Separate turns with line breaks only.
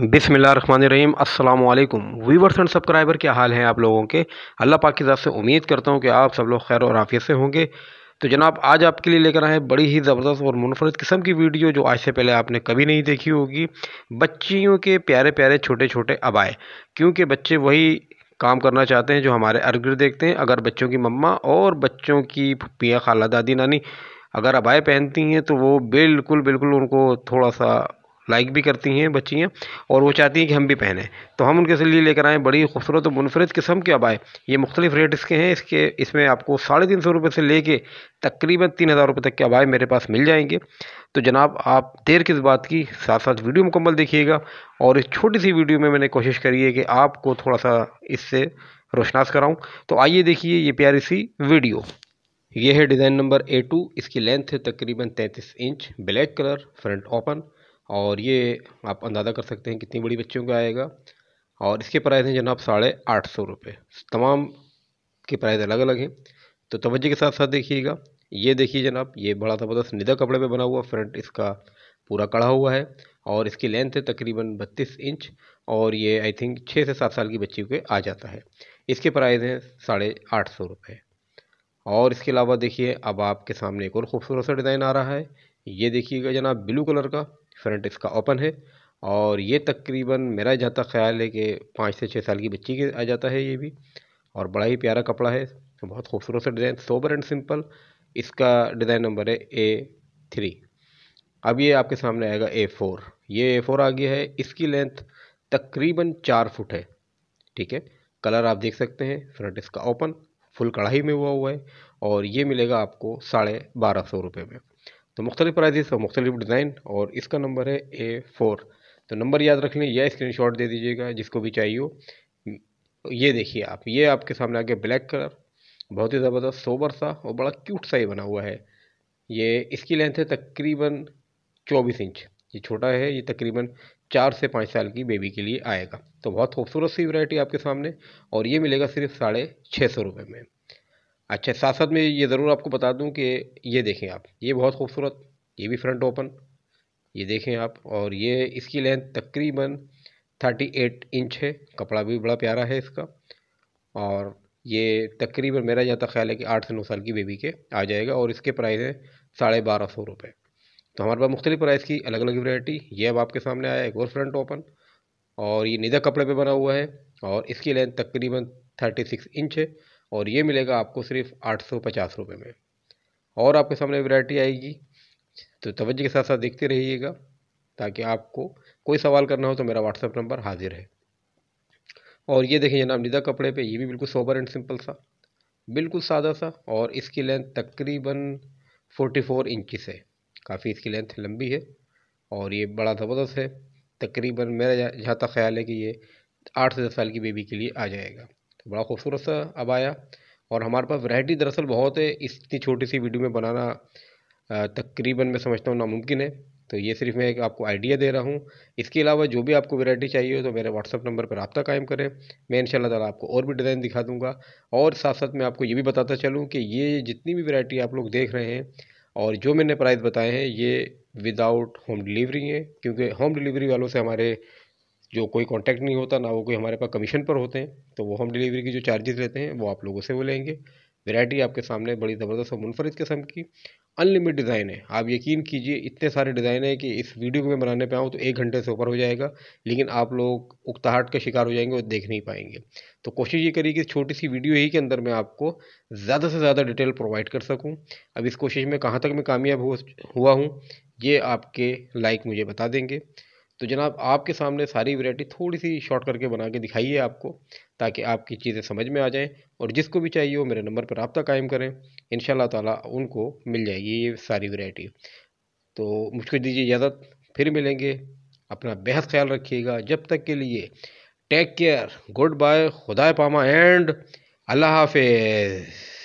बिसमीम् अल्लाम viewers and subscriber क्या हाल हैं आप लोगों के अल्लाह पाक की से उम्मीद करता हूँ कि आप सब लोग खैर और आफियत से होंगे तो जनाब आज आपके लिए लेकर आए बड़ी ही ज़बरदस्त और मुनफरद किस्म की वीडियो जो आज से पहले आपने कभी नहीं देखी होगी बच्चियों के प्यारे प्यारे छोटे छोटे अबाए क्योंकि बच्चे वही काम करना चाहते हैं जो हमारे अर्गिर देखते हैं अगर बच्चों की मम्मा और बच्चों की पियाँ खाला दादी नानी अगर अबाए पहनती हैं तो वो बिल्कुल बिल्कुल उनको थोड़ा सा लाइक भी करती हैं बच्चियाँ और वो चाहती हैं कि हम भी पहने तो हम उनके लिए लेकर आएँ बड़ी खूबसूरत और मुनफरद किस्म के अबाए ये मुख्तलिफ रेट इसके हैं इसके इसमें आपको साढ़े तीन सौ रुपये से लेके तकरीबन तीन हज़ार रुपये तक के अबाए मेरे पास मिल जाएंगे तो जनाब आप देर किस बात की साथ साथ वीडियो मुकम्मल देखिएगा और इस छोटी सी वीडियो में मैंने कोशिश करी है कि आपको थोड़ा सा इससे रोशनास कराऊँ तो आइए देखिए ये प्यारी सी वीडियो ये है डिज़ाइन नंबर ए टू इसकी लेंथ है तकरीबन तैंतीस inch black colour front open और ये आप अंदाज़ा कर सकते हैं कितनी बड़ी बच्चों का आएगा और इसके प्राइस हैं जनाब साढ़े आठ सौ रुपये तमाम के प्राइस अलग अलग हैं तो तवज्जो के साथ साथ देखिएगा ये देखिए जनाब ये बड़ा ज़बरदस्त निदा कपड़े पे बना हुआ फ्रंट इसका पूरा कड़ा हुआ है और इसकी लेंथ है तकरीबन बत्तीस इंच और ये आई थिंक छः से सात साल की बच्ची के आ जाता है इसके प्राइस हैं साढ़े आठ सौ रुपये और इसके अलावा देखिए अब आपके सामने एक और खूबसूरत सा डिज़ाइन आ रहा है ये देखिएगा जनाब ब्लू कलर का फ्रंट इसका ओपन है और ये तकरीबन मेरा जाता ख्याल है कि पाँच से छः साल की बच्ची के आ जाता है ये भी और बड़ा ही प्यारा कपड़ा है बहुत खूबसूरत सा डिज़ाइन सोबर एंड सिंपल इसका डिज़ाइन नंबर है ए थ्री अब ये आपके सामने आएगा ए फोर ये ए फोर आ गया है इसकी लेंथ तकरीबन चार फुट है ठीक है कलर आप देख सकते हैं फ्रंट इसका ओपन फुल कढ़ाई में हुआ हुआ है और ये मिलेगा आपको साढ़े बारह सौ रुपये में तो मुख्तलि प्राइजेस और मुख्तलि डिज़ाइन और इसका नंबर है ए फोर तो नंबर याद रख लें या स्क्रीन शॉट दे दीजिएगा जिसको भी चाहिए हो ये देखिए आप ये आपके सामने आगे ब्लैक कलर बहुत ही ज़बरदस्त सोबर सा और बड़ा क्यूट सा ही बना हुआ है ये इसकी लेंथ है तकरीबन चौबीस इंच ये छोटा है ये तकरीबन चार से पाँच साल की बेबी के लिए आएगा तो बहुत खूबसूरत सी वैरायटी आपके सामने और ये मिलेगा सिर्फ साढ़े छः सौ रुपये में अच्छा साथ साथ में ये ज़रूर आपको बता दूं कि ये देखें आप ये बहुत खूबसूरत ये भी फ्रंट ओपन ये देखें आप और ये इसकी लेंथ तकरीबन 38 इंच है कपड़ा भी बड़ा प्यारा है इसका और ये तकरीबन मेरा जहाँ तक ख्याल है कि आठ से नौ साल की बेबी के आ जाएगा और इसके प्राइस हैं साढ़े बारह सौ रुपये तो हमारे पास मुख्तलिफ प्राइस की अलग अलग वैरायटी ये अब आपके सामने आया एक और फ्रंट ओपन और ये निदा कपड़े पर बना हुआ है और इसकी लेंथ तकरीबन थर्टी सिक्स इंच है और ये मिलेगा आपको सिर्फ आठ सौ पचास रुपये में और आपके सामने वैरायटी आएगी तो तवज्जो के साथ साथ देखते रहिएगा ताकि आपको कोई सवाल करना हो तो मेरा व्हाट्सअप नंबर हाजिर है और ये देखिए जनाब निदा कपड़े पे ये भी बिल्कुल सोबर एंड सिंपल सा बिल्कुल सादा सा और इसकी लेंथ तकरीबन 44 इंच है काफ़ी इसकी लेंथ लंबी है और ये बड़ा ज़बरदस्त है तकरीबन मेरा जहाँ तक ख्याल है कि ये आठ से दस साल की बेबी के लिए आ जाएगा बड़ा खूबसूरत सा अब आया और हमारे पास वैरायटी दरअसल बहुत है इतनी छोटी सी वीडियो में बनाना तकरीबन मैं समझता हूँ नामुमकिन है तो ये सिर्फ मैं एक आपको आइडिया दे रहा हूँ इसके अलावा जो भी आपको वैरायटी चाहिए हो तो मेरे व्हाट्सअप नंबर पर रबता कायम करें मैं इन ताला आपको और भी डिज़ाइन दिखा दूँगा और साथ साथ मैं आपको ये भी बताता चलूँ कि ये जितनी भी वैरायटी आप लोग देख रहे हैं और जो मैंने प्राइस बताए हैं ये विदाउट होम डिलीवरी है क्योंकि होम डिलीवरी वालों से हमारे जो कोई कॉन्टैक्ट नहीं होता ना वो कोई हमारे पास कमीशन पर होते हैं तो वो होम डिलीवरी की जो चार्जेस लेते हैं वो आप लोगों से वो लेंगे वैरायटी आपके सामने बड़ी ज़बरदस्त और मुनफरद किस्म की अनलिमिट डिज़ाइन है आप यकीन कीजिए इतने सारे डिज़ाइन है कि इस वीडियो को मैं बनाने पर आऊँ तो एक घंटे से ऊपर हो जाएगा लेकिन आप लोग उकताहट का शिकार हो जाएंगे और देख नहीं पाएंगे तो कोशिश ये करिए कि छोटी सी वीडियो ही के अंदर मैं आपको ज़्यादा से ज़्यादा डिटेल प्रोवाइड कर सकूँ अब इस कोशिश में कहाँ तक मैं कामयाब हुआ हूँ ये आपके लाइक मुझे बता देंगे तो जनाब आपके सामने सारी वैरायटी थोड़ी सी शॉर्ट करके बना के दिखाइए आपको ताकि आपकी चीज़ें समझ में आ जाएं और जिसको भी चाहिए वो मेरे नंबर पर रबता कायम करें इन ताला उनको मिल जाएगी ये सारी वैरायटी तो मुझको दीजिए इजाज़त फिर मिलेंगे अपना बेहद ख्याल रखिएगा जब तक के लिए टेक केयर गुड बाय खुदा पामा एंड अल्लाह हाफिज़